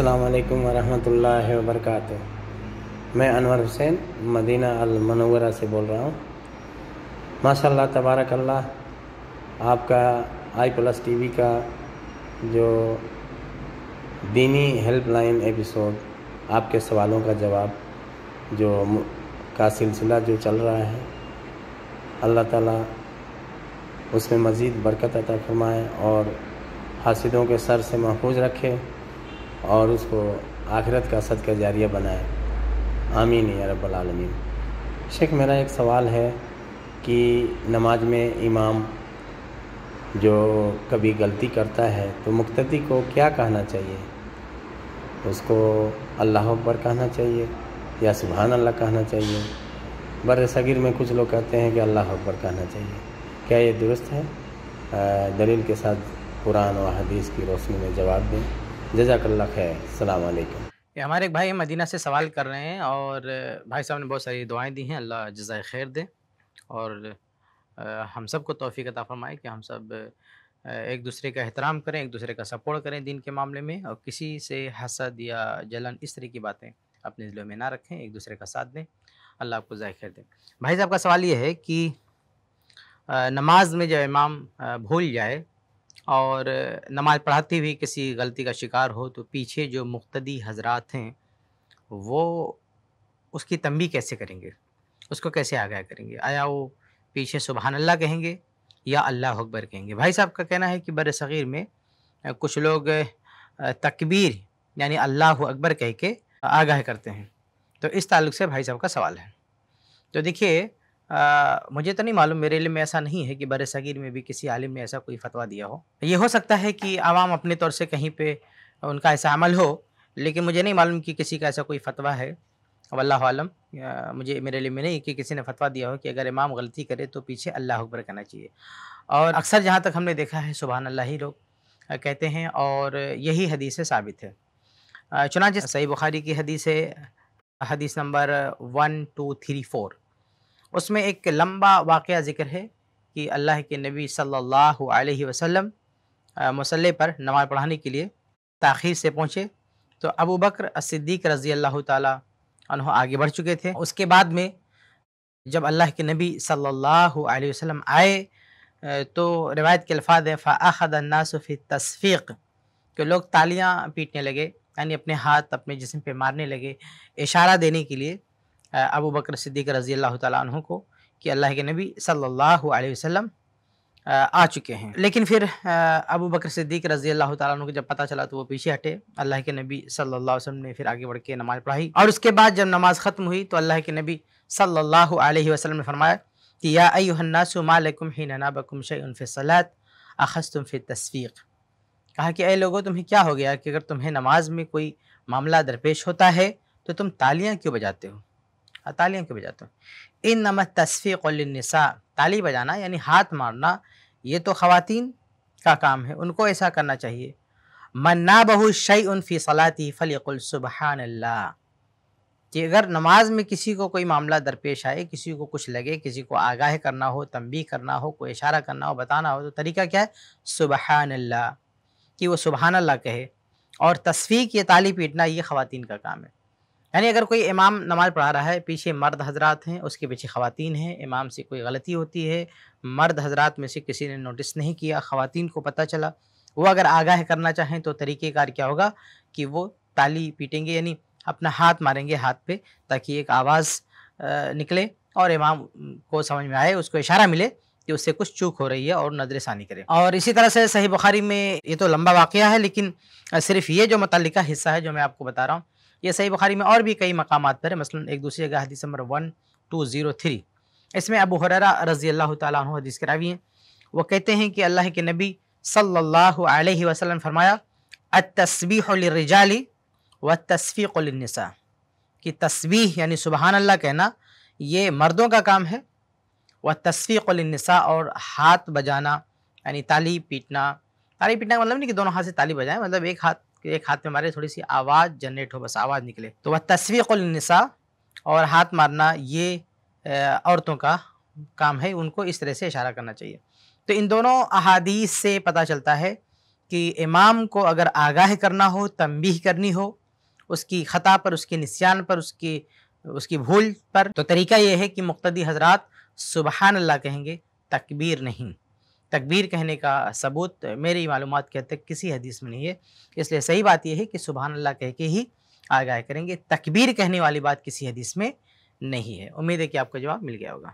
अल्लाम वरहमल वर्क मैं अनवर हुसैन मदीना अलमनवरा से बोल रहा हूँ माशाल्लाह तबारक अल्लाह आपका आई प्लस टी का जो दीनी हेल्पलाइन एपिसोड आपके सवालों का जवाब जो का सिलसिला जो चल रहा है अल्लाह ताला उसमें मज़ीद बरकत अता फरमाए और हासिदों के सर से महफूज रखे और उसको आखिरत का सद का जारिया बनाए आमीन या रबालमीन शेख मेरा एक सवाल है कि नमाज में इमाम जो कभी गलती करता है तो मुक्तदी को क्या कहना चाहिए उसको अल्लाह अकबर कहना चाहिए या सुबहान अल्लाह कहना चाहिए बर सगीर में कुछ लोग कहते हैं कि अल्लाह अकबर कहना चाहिए क्या ये दुरुस्त है दलील के साथ कुरान व हदीस की रोशनी में जवाब दें जजाकल्ला खैर सलामकुम हमारे एक भाई मदीना से सवाल कर रहे हैं और भाई साहब ने बहुत सारी दुआएं दी हैं अल्लाह जजाय खैर दे और हम सब को तोफ़ी अता फ़रमाए कि हम सब एक दूसरे का एहतराम करें एक दूसरे का सपोर्ट करें दिन के मामले में और किसी से हसद या जलन इस तरह की बातें अपने दिलों में ना रखें एक दूसरे का साथ दें अल्लाह आपको ज़ाय खैर दें भाई साहब का सवाल ये है कि नमाज में जब इमाम भूल जाए और नमाज़ पढ़ाते हुए किसी गलती का शिकार हो तो पीछे जो मुख्तदी हजरात हैं वो उसकी तंबी कैसे करेंगे उसको कैसे आगाह करेंगे आया वो पीछे सुबहान अल्लाह कहेंगे या अल्लाह अकबर कहेंगे भाई साहब का कहना है कि बर सग़ीर में कुछ लोग तकबीर यानी अल्लाह अकबर कह के आगाह करते हैं तो इस ताल्लुक़ से भाई साहब का सवाल है तो देखिए आ, मुझे तो नहीं मालूम मेरे लिए में ऐसा नहीं है कि बर सगीर में भी किसी आलिम ने ऐसा कोई फतवा दिया हो ये हो सकता है कि आवाम अपने तौर से कहीं पे उनका ऐसा अमल हो लेकिन मुझे नहीं मालूम कि किसी का ऐसा कोई फतवा है वल्लाह आलम मुझे मेरे लिए में नहीं कि किसी ने फतवा दिया हो कि अगर इमाम गलती करे तो पीछे अल्लाह अकबर कहना चाहिए और अक्सर जहाँ तक हमने देखा है सुबहान अल्लाह ही लोग कहते हैं और यही हदीस साबित है चुनाच सही बुखारी की हदीस है हदीस number one two three four उसमें एक लंबा वाक़ ज़िक्र है कि अल्लाह के नबी सल्लल्लाहु अलैहि वसल्लम मसल पर नमाज़ पढ़ाने के लिए ताखिर से पहुँचे तो अबू बकर सिद्दीक रज़ी अल्लाह तह आगे बढ़ चुके थे उसके बाद में जब अल्लाह के नबी सल्लल्लाहु अलैहि वसल्लम आए तो रिवायत के अल्फाज है फ़ाखदनासफ़ी तस्फ़ीक के लोग तालियां पीटने लगे यानी अपने हाथ अपने जिसम पे मारने लगे इशारा देने के लिए अबू बकर सिद्दीक रज़ी अल्लाह तु को कि अल्लाह के नबी सल्लल्लाहु अलैहि वसल्लम आ चुके हैं लेकिन फिर अबू बकर सिद्दीक रजी अल्लाह तु को जब पता चला तो वो पीछे हटे अल्लाह के नबी सल्लल्लाहु अलैहि वसल्लम ने फिर आगे बढ़ के नमाज़ पढ़ाई और उसके बाद जब नमाज ख़त्म हुई तो अल्लाह के नबी सल्लल्लाहु अलैहि वसल्लम ने फरमाया कि या अयुन्नासुमालकुम ही ननाबकुम शैफ़लात अखस तुम फिर तस्वीक कहा कि अ लोगों तुम्हें क्या हो गया कि अगर तुम्हें नमाज में कोई मामला दरपेश होता है तो तुम तालियाँ क्यों बजाते हो और तालियों के बजाते हैं इन नमत तस्फ़ीक़लनसा ताली बजाना यानी हाथ मारना ये तो ख़वान का काम है उनको ऐसा करना चाहिए मन्ना बहु शई उनफ़ी सलाती फ़लीकुल सुबहानल्ला कि अगर नमाज में किसी को कोई मामला दरपेश आए किसी को कुछ लगे किसी को आगाह करना हो तंबी करना हो कोई इशारा करना हो बताना हो तो तरीका क्या है सुबहानल्ला कि वो सुबहानल्ला कहे और तस्वीक ये ताली पीटना ये ख़वान का काम है यानी अगर कोई इमाम नमाज पढ़ा रहा है पीछे मर्द हजरात हैं उसके पीछे ख़वातीन हैं इमाम से कोई गलती होती है मर्द हजरात में से किसी ने नोटिस नहीं किया ख़वातीन को पता चला वो अगर आगाह करना चाहें तो तरीक़ेकार क्या होगा कि वो ताली पीटेंगे यानी अपना हाथ मारेंगे हाथ पे ताकि एक आवाज़ निकले और इमाम को समझ में आए उसको इशारा मिले कि उससे कुछ चूक हो रही है और नजर करें और इसी तरह से सही बुखारी में ये तो लंबा वाक़ है लेकिन सिर्फ ये जो मतलब हिस्सा है जो मैं आपको बता रहा हूँ ये सही बुखारी में और भी कई मकाम पर है मसलन एक दूसरी जगह हदीस number one two zero three इसमें अबू हरारा रज़ी अल्लाह तु हदीस करावी हैं वो कहते हैं कि अल्लाह के नबी सल्लल्लाहु अलैहि वसल्लम फरमाया अतस्बीहजाली व तस्फ़ीक़लनसा कि तस्वीह यानी सुबहान अल्लाह कहना ये मर्दों का काम है व तस्फ़ीक़लनसा और हाथ बजाना यानी ताली पीटना ताली पीटना का मतलब नहीं कि दोनों हाथ से ताली बजाएं मतलब एक हाथ कि एक हाथ में मारे थोड़ी सी आवाज़ जनरेट हो बस आवाज़ निकले तो वह तस्वीक़ुलनसा और हाथ मारना ये औरतों का काम है उनको इस तरह से इशारा करना चाहिए तो इन दोनों अहादीस से पता चलता है कि इमाम को अगर आगाह करना हो तंबीह करनी हो उसकी ख़ता पर उसके निस्यान पर उसकी उसकी भूल पर तो तरीका यह है कि मुख्तदी हजरात सुबहान अल्लाह कहेंगे तकबीर नहीं तकबीर कहने का सबूत मेरी मालूम के हद तक किसी हदीस में नहीं है इसलिए सही बात यह है कि सुबह अल्लाह कह के ही आगाह करेंगे तकबीर कहने वाली बात किसी हदीस में नहीं है उम्मीद है कि आपको जवाब मिल गया होगा